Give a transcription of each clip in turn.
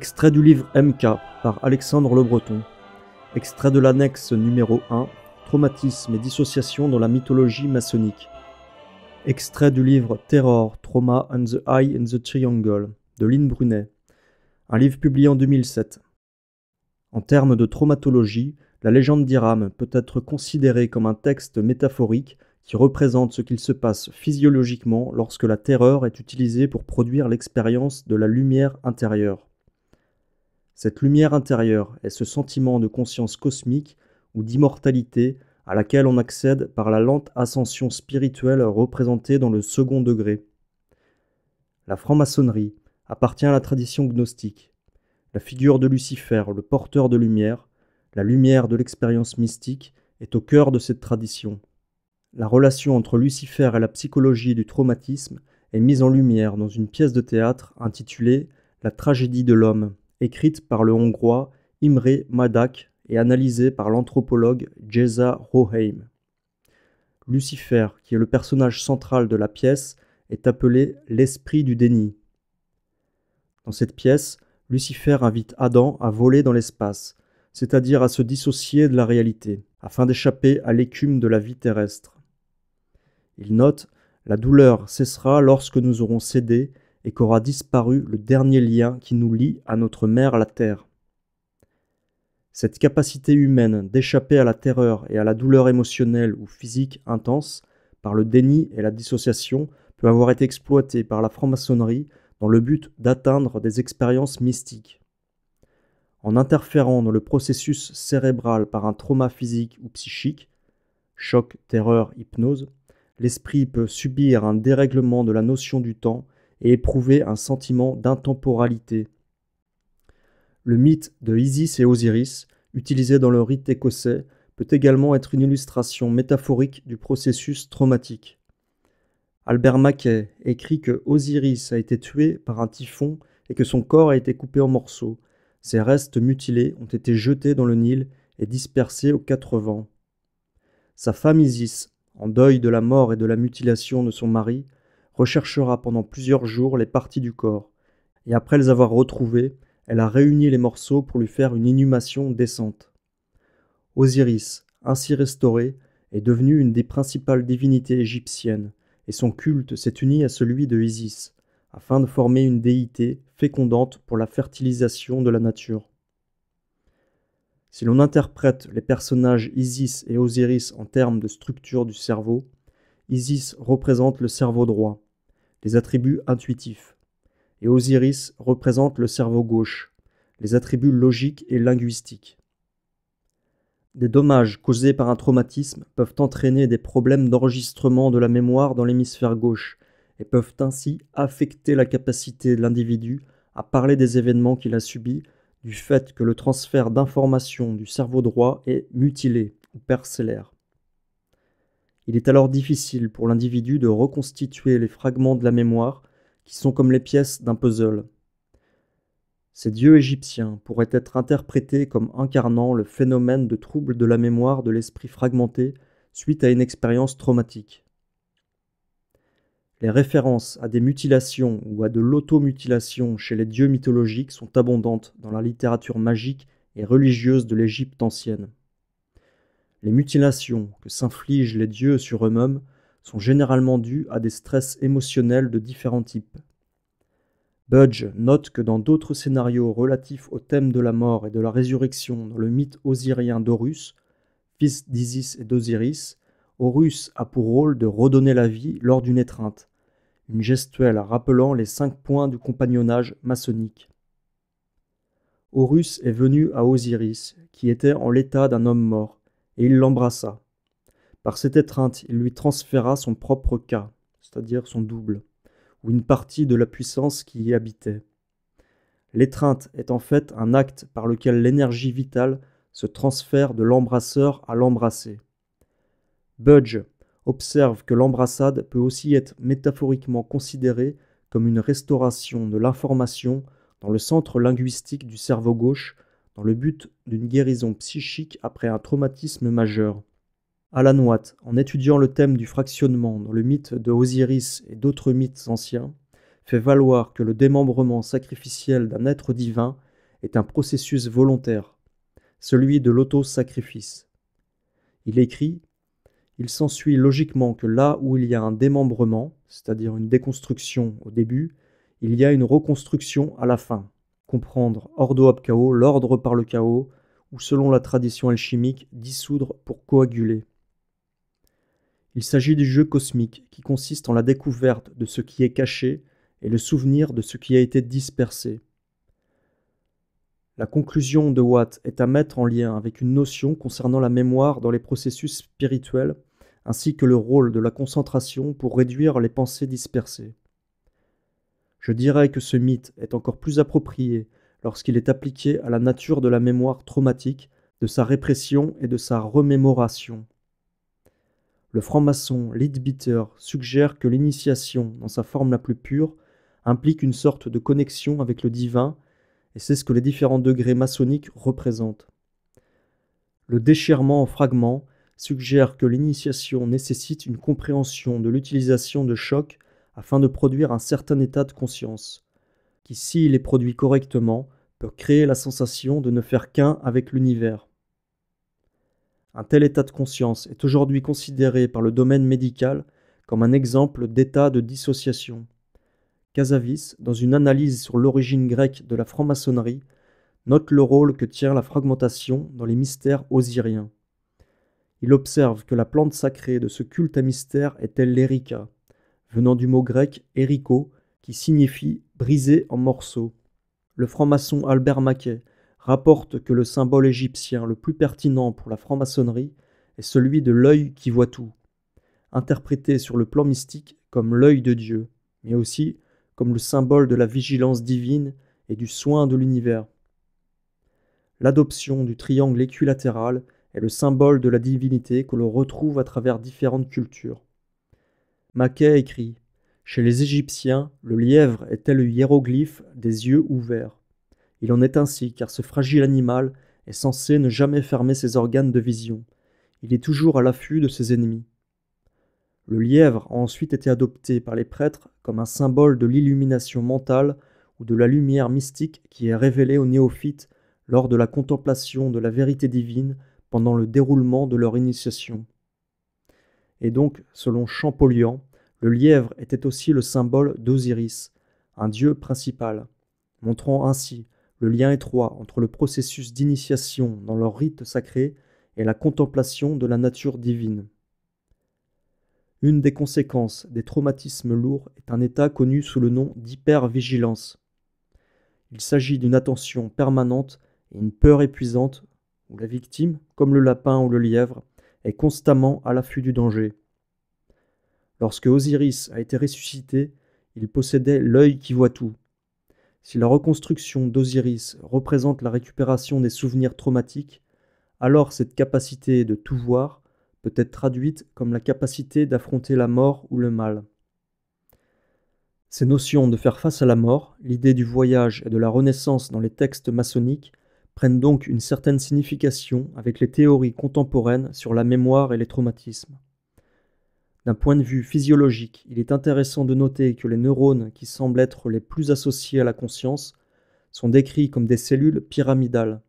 Extrait du livre MK par Alexandre Le Breton. Extrait de l'annexe numéro 1, Traumatisme et dissociation dans la mythologie maçonnique. Extrait du livre Terror, Trauma and the Eye and the Triangle de Lynn Brunet. Un livre publié en 2007. En termes de traumatologie, la légende d'Iram peut être considérée comme un texte métaphorique qui représente ce qu'il se passe physiologiquement lorsque la terreur est utilisée pour produire l'expérience de la lumière intérieure. Cette lumière intérieure est ce sentiment de conscience cosmique ou d'immortalité à laquelle on accède par la lente ascension spirituelle représentée dans le second degré. La franc-maçonnerie appartient à la tradition gnostique. La figure de Lucifer, le porteur de lumière, la lumière de l'expérience mystique, est au cœur de cette tradition. La relation entre Lucifer et la psychologie du traumatisme est mise en lumière dans une pièce de théâtre intitulée La tragédie de l'homme écrite par le hongrois Imre Madak et analysée par l'anthropologue Jeza Roheim. Lucifer, qui est le personnage central de la pièce, est appelé l'esprit du déni. Dans cette pièce, Lucifer invite Adam à voler dans l'espace, c'est-à-dire à se dissocier de la réalité, afin d'échapper à l'écume de la vie terrestre. Il note La douleur cessera lorsque nous aurons cédé et qu'aura disparu le dernier lien qui nous lie à notre mère la Terre. Cette capacité humaine d'échapper à la terreur et à la douleur émotionnelle ou physique intense par le déni et la dissociation peut avoir été exploitée par la franc-maçonnerie dans le but d'atteindre des expériences mystiques. En interférant dans le processus cérébral par un trauma physique ou psychique, choc, terreur, hypnose, l'esprit peut subir un dérèglement de la notion du temps et éprouver un sentiment d'intemporalité. Le mythe de Isis et Osiris, utilisé dans le rite écossais, peut également être une illustration métaphorique du processus traumatique. Albert Mackay écrit que Osiris a été tué par un typhon et que son corps a été coupé en morceaux. Ses restes mutilés ont été jetés dans le Nil et dispersés aux quatre vents. Sa femme Isis, en deuil de la mort et de la mutilation de son mari, recherchera pendant plusieurs jours les parties du corps, et après les avoir retrouvées, elle a réuni les morceaux pour lui faire une inhumation décente. Osiris, ainsi restauré, est devenu une des principales divinités égyptiennes, et son culte s'est uni à celui de Isis, afin de former une déité fécondante pour la fertilisation de la nature. Si l'on interprète les personnages Isis et Osiris en termes de structure du cerveau, Isis représente le cerveau droit, les attributs intuitifs, et Osiris représente le cerveau gauche, les attributs logiques et linguistiques. Des dommages causés par un traumatisme peuvent entraîner des problèmes d'enregistrement de la mémoire dans l'hémisphère gauche et peuvent ainsi affecter la capacité de l'individu à parler des événements qu'il a subis du fait que le transfert d'informations du cerveau droit est mutilé ou percélère. Il est alors difficile pour l'individu de reconstituer les fragments de la mémoire qui sont comme les pièces d'un puzzle. Ces dieux égyptiens pourraient être interprétés comme incarnant le phénomène de trouble de la mémoire de l'esprit fragmenté suite à une expérience traumatique. Les références à des mutilations ou à de l'automutilation chez les dieux mythologiques sont abondantes dans la littérature magique et religieuse de l'Égypte ancienne. Les mutilations que s'infligent les dieux sur eux-mêmes sont généralement dues à des stress émotionnels de différents types. Budge note que dans d'autres scénarios relatifs au thème de la mort et de la résurrection dans le mythe osirien d'Horus, fils d'Isis et d'Osiris, Horus a pour rôle de redonner la vie lors d'une étreinte, une gestuelle rappelant les cinq points du compagnonnage maçonnique. Horus est venu à Osiris, qui était en l'état d'un homme mort, et il l'embrassa. Par cette étreinte, il lui transféra son propre cas, c'est-à-dire son double, ou une partie de la puissance qui y habitait. L'étreinte est en fait un acte par lequel l'énergie vitale se transfère de l'embrasseur à l'embrassé. Budge observe que l'embrassade peut aussi être métaphoriquement considérée comme une restauration de l'information dans le centre linguistique du cerveau gauche le but d'une guérison psychique après un traumatisme majeur. Alan Watt, en étudiant le thème du fractionnement dans le mythe de Osiris et d'autres mythes anciens, fait valoir que le démembrement sacrificiel d'un être divin est un processus volontaire, celui de l'auto-sacrifice. Il écrit Il s'ensuit logiquement que là où il y a un démembrement, c'est-à-dire une déconstruction au début, il y a une reconstruction à la fin comprendre ordo ab chaos, l'ordre par le chaos, ou selon la tradition alchimique, dissoudre pour coaguler. Il s'agit du jeu cosmique qui consiste en la découverte de ce qui est caché et le souvenir de ce qui a été dispersé. La conclusion de Watt est à mettre en lien avec une notion concernant la mémoire dans les processus spirituels, ainsi que le rôle de la concentration pour réduire les pensées dispersées. Je dirais que ce mythe est encore plus approprié lorsqu'il est appliqué à la nature de la mémoire traumatique, de sa répression et de sa remémoration. Le franc-maçon Leadbeater suggère que l'initiation, dans sa forme la plus pure, implique une sorte de connexion avec le divin, et c'est ce que les différents degrés maçonniques représentent. Le déchirement en fragments suggère que l'initiation nécessite une compréhension de l'utilisation de chocs afin de produire un certain état de conscience, qui s'il est produit correctement, peut créer la sensation de ne faire qu'un avec l'univers. Un tel état de conscience est aujourd'hui considéré par le domaine médical comme un exemple d'état de dissociation. Casavis, dans une analyse sur l'origine grecque de la franc-maçonnerie, note le rôle que tient la fragmentation dans les mystères osiriens. Il observe que la plante sacrée de ce culte à mystère est-elle l'erica, venant du mot grec érico qui signifie briser en morceaux. Le franc-maçon Albert Maquet rapporte que le symbole égyptien le plus pertinent pour la franc-maçonnerie est celui de l'œil qui voit tout, interprété sur le plan mystique comme l'œil de Dieu, mais aussi comme le symbole de la vigilance divine et du soin de l'univers. L'adoption du triangle équilatéral est le symbole de la divinité que l'on retrouve à travers différentes cultures. Maquet écrit Chez les Égyptiens, le lièvre était le hiéroglyphe des yeux ouverts. Il en est ainsi car ce fragile animal est censé ne jamais fermer ses organes de vision. Il est toujours à l'affût de ses ennemis. Le lièvre a ensuite été adopté par les prêtres comme un symbole de l'illumination mentale ou de la lumière mystique qui est révélée aux néophytes lors de la contemplation de la vérité divine pendant le déroulement de leur initiation et donc, selon Champollion, le lièvre était aussi le symbole d'Osiris, un dieu principal, montrant ainsi le lien étroit entre le processus d'initiation dans leur rite sacré et la contemplation de la nature divine. Une des conséquences des traumatismes lourds est un état connu sous le nom d'hypervigilance. Il s'agit d'une attention permanente et une peur épuisante où la victime, comme le lapin ou le lièvre, est constamment à l'affût du danger. Lorsque Osiris a été ressuscité, il possédait l'œil qui voit tout. Si la reconstruction d'Osiris représente la récupération des souvenirs traumatiques, alors cette capacité de tout voir peut être traduite comme la capacité d'affronter la mort ou le mal. Ces notions de faire face à la mort, l'idée du voyage et de la renaissance dans les textes maçonniques prennent donc une certaine signification avec les théories contemporaines sur la mémoire et les traumatismes. D'un point de vue physiologique, il est intéressant de noter que les neurones qui semblent être les plus associés à la conscience sont décrits comme des cellules pyramidales.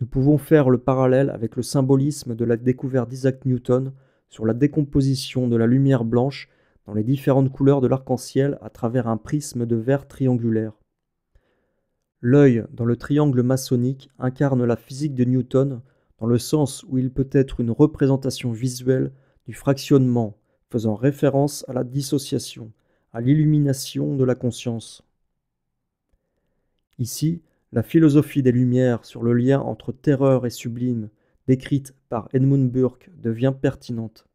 Nous pouvons faire le parallèle avec le symbolisme de la découverte d'Isaac Newton sur la décomposition de la lumière blanche dans les différentes couleurs de l'arc-en-ciel à travers un prisme de verre triangulaire. L'œil, dans le triangle maçonnique, incarne la physique de Newton, dans le sens où il peut être une représentation visuelle du fractionnement, faisant référence à la dissociation, à l'illumination de la conscience. Ici, la philosophie des Lumières sur le lien entre terreur et sublime, décrite par Edmund Burke, devient pertinente.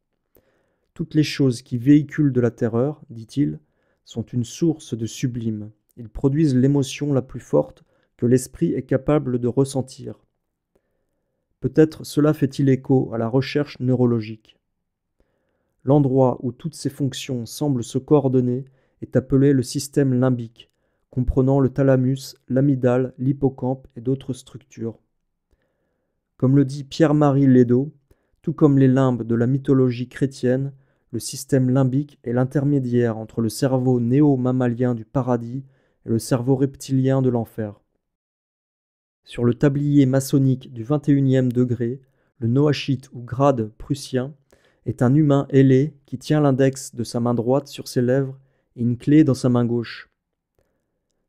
Toutes les choses qui véhiculent de la terreur, dit-il, sont une source de sublime. Ils produisent l'émotion la plus forte que l'esprit est capable de ressentir. Peut-être cela fait-il écho à la recherche neurologique. L'endroit où toutes ces fonctions semblent se coordonner est appelé le système limbique, comprenant le thalamus, l'amygdale, l'hippocampe et d'autres structures. Comme le dit Pierre-Marie Lédo, tout comme les limbes de la mythologie chrétienne, le système limbique est l'intermédiaire entre le cerveau néo-mammalien du paradis et le cerveau reptilien de l'enfer. Sur le tablier maçonnique du 21e degré, le noachite ou grade prussien est un humain ailé qui tient l'index de sa main droite sur ses lèvres et une clé dans sa main gauche.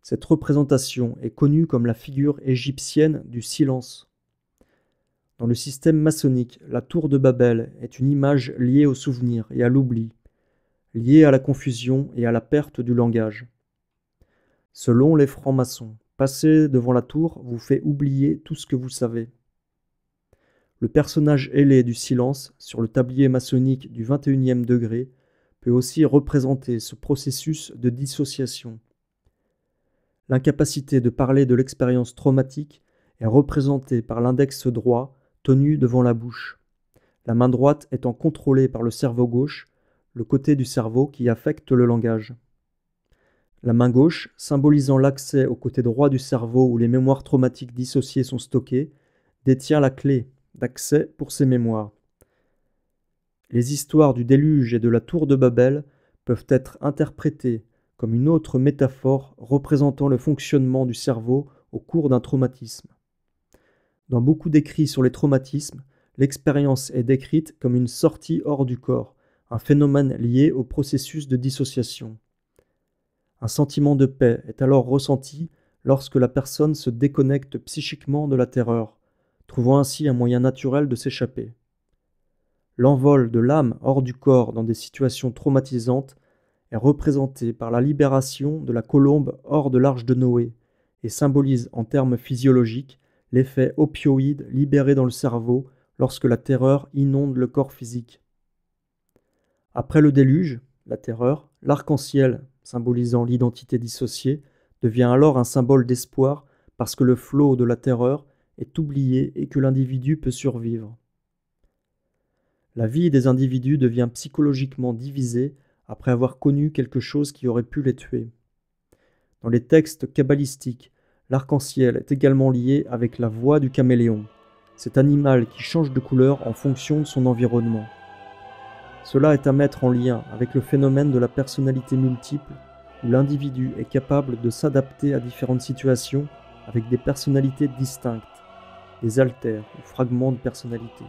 Cette représentation est connue comme la figure égyptienne du silence. Dans le système maçonnique, la tour de Babel est une image liée au souvenir et à l'oubli, liée à la confusion et à la perte du langage. Selon les francs-maçons, passer devant la tour vous fait oublier tout ce que vous savez. Le personnage ailé du silence sur le tablier maçonnique du 21e degré peut aussi représenter ce processus de dissociation. L'incapacité de parler de l'expérience traumatique est représentée par l'index droit tenu devant la bouche, la main droite étant contrôlée par le cerveau gauche, le côté du cerveau qui affecte le langage. La main gauche, symbolisant l'accès au côté droit du cerveau où les mémoires traumatiques dissociées sont stockées, détient la clé d'accès pour ces mémoires. Les histoires du déluge et de la tour de Babel peuvent être interprétées comme une autre métaphore représentant le fonctionnement du cerveau au cours d'un traumatisme. Dans beaucoup d'écrits sur les traumatismes, l'expérience est décrite comme une sortie hors du corps, un phénomène lié au processus de dissociation. Un sentiment de paix est alors ressenti lorsque la personne se déconnecte psychiquement de la terreur, trouvant ainsi un moyen naturel de s'échapper. L'envol de l'âme hors du corps dans des situations traumatisantes est représenté par la libération de la colombe hors de l'arche de Noé et symbolise en termes physiologiques l'effet opioïde libéré dans le cerveau lorsque la terreur inonde le corps physique. Après le déluge, la terreur, l'arc-en-ciel symbolisant l'identité dissociée, devient alors un symbole d'espoir parce que le flot de la terreur est oublié et que l'individu peut survivre. La vie des individus devient psychologiquement divisée après avoir connu quelque chose qui aurait pu les tuer. Dans les textes kabbalistiques, l'arc-en-ciel est également lié avec la voix du caméléon, cet animal qui change de couleur en fonction de son environnement. Cela est à mettre en lien avec le phénomène de la personnalité multiple, où l'individu est capable de s'adapter à différentes situations avec des personnalités distinctes, des altères ou fragments de personnalité.